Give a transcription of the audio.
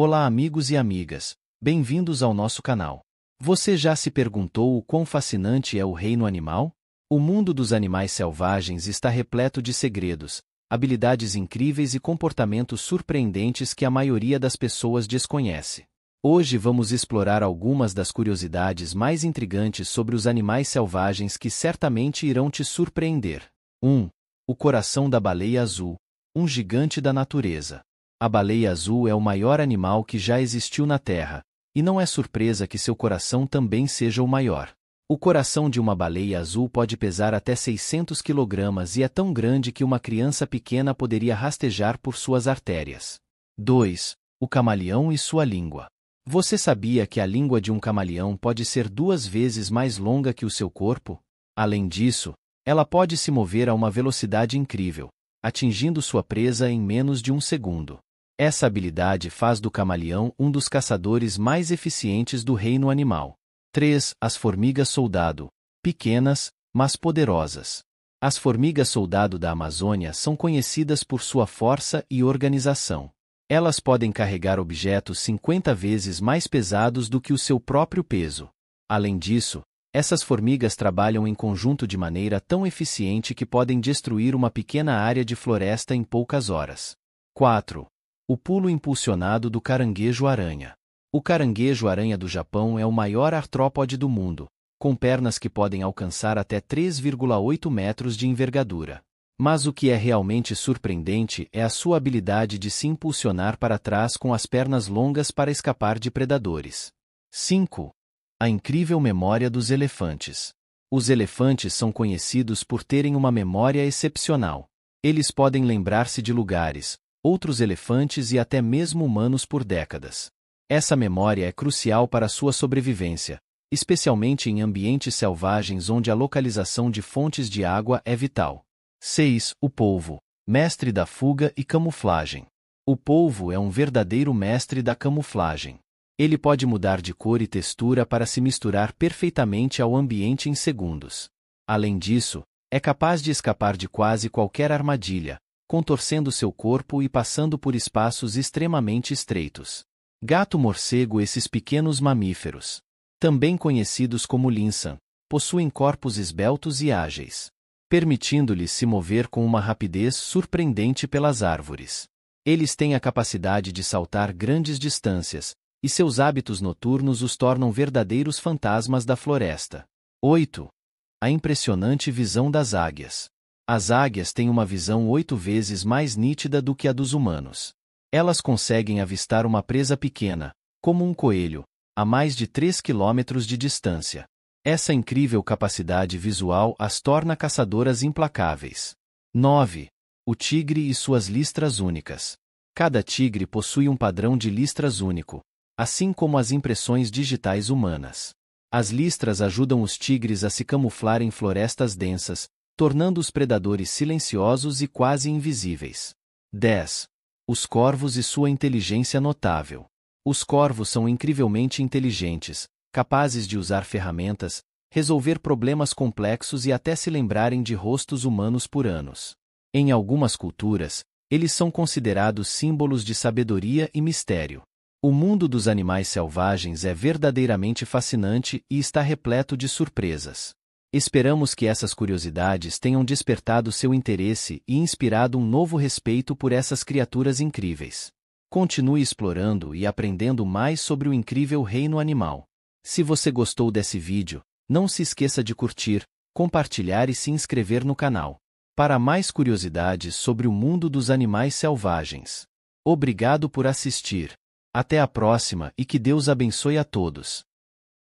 Olá amigos e amigas, bem-vindos ao nosso canal. Você já se perguntou o quão fascinante é o reino animal? O mundo dos animais selvagens está repleto de segredos, habilidades incríveis e comportamentos surpreendentes que a maioria das pessoas desconhece. Hoje vamos explorar algumas das curiosidades mais intrigantes sobre os animais selvagens que certamente irão te surpreender. 1. Um, o coração da baleia azul, um gigante da natureza a baleia azul é o maior animal que já existiu na Terra, e não é surpresa que seu coração também seja o maior. O coração de uma baleia azul pode pesar até 600 kg e é tão grande que uma criança pequena poderia rastejar por suas artérias. 2. O camaleão e sua língua. Você sabia que a língua de um camaleão pode ser duas vezes mais longa que o seu corpo? Além disso, ela pode se mover a uma velocidade incrível, atingindo sua presa em menos de um segundo. Essa habilidade faz do camaleão um dos caçadores mais eficientes do reino animal. 3. As formigas soldado. Pequenas, mas poderosas. As formigas soldado da Amazônia são conhecidas por sua força e organização. Elas podem carregar objetos 50 vezes mais pesados do que o seu próprio peso. Além disso, essas formigas trabalham em conjunto de maneira tão eficiente que podem destruir uma pequena área de floresta em poucas horas. 4 o pulo impulsionado do caranguejo-aranha. O caranguejo-aranha do Japão é o maior artrópode do mundo, com pernas que podem alcançar até 3,8 metros de envergadura. Mas o que é realmente surpreendente é a sua habilidade de se impulsionar para trás com as pernas longas para escapar de predadores. 5. A incrível memória dos elefantes. Os elefantes são conhecidos por terem uma memória excepcional. Eles podem lembrar-se de lugares, outros elefantes e até mesmo humanos por décadas. Essa memória é crucial para sua sobrevivência, especialmente em ambientes selvagens onde a localização de fontes de água é vital. 6. O polvo, mestre da fuga e camuflagem. O polvo é um verdadeiro mestre da camuflagem. Ele pode mudar de cor e textura para se misturar perfeitamente ao ambiente em segundos. Além disso, é capaz de escapar de quase qualquer armadilha, contorcendo seu corpo e passando por espaços extremamente estreitos. Gato-morcego Esses pequenos mamíferos, também conhecidos como linça, possuem corpos esbeltos e ágeis, permitindo-lhes se mover com uma rapidez surpreendente pelas árvores. Eles têm a capacidade de saltar grandes distâncias, e seus hábitos noturnos os tornam verdadeiros fantasmas da floresta. 8. A impressionante visão das águias. As águias têm uma visão oito vezes mais nítida do que a dos humanos. Elas conseguem avistar uma presa pequena, como um coelho, a mais de 3 quilômetros de distância. Essa incrível capacidade visual as torna caçadoras implacáveis. 9. O tigre e suas listras únicas. Cada tigre possui um padrão de listras único, assim como as impressões digitais humanas. As listras ajudam os tigres a se camuflar em florestas densas, tornando os predadores silenciosos e quase invisíveis. 10. Os corvos e sua inteligência notável. Os corvos são incrivelmente inteligentes, capazes de usar ferramentas, resolver problemas complexos e até se lembrarem de rostos humanos por anos. Em algumas culturas, eles são considerados símbolos de sabedoria e mistério. O mundo dos animais selvagens é verdadeiramente fascinante e está repleto de surpresas. Esperamos que essas curiosidades tenham despertado seu interesse e inspirado um novo respeito por essas criaturas incríveis. Continue explorando e aprendendo mais sobre o incrível reino animal. Se você gostou desse vídeo, não se esqueça de curtir, compartilhar e se inscrever no canal. Para mais curiosidades sobre o mundo dos animais selvagens. Obrigado por assistir. Até a próxima e que Deus abençoe a todos.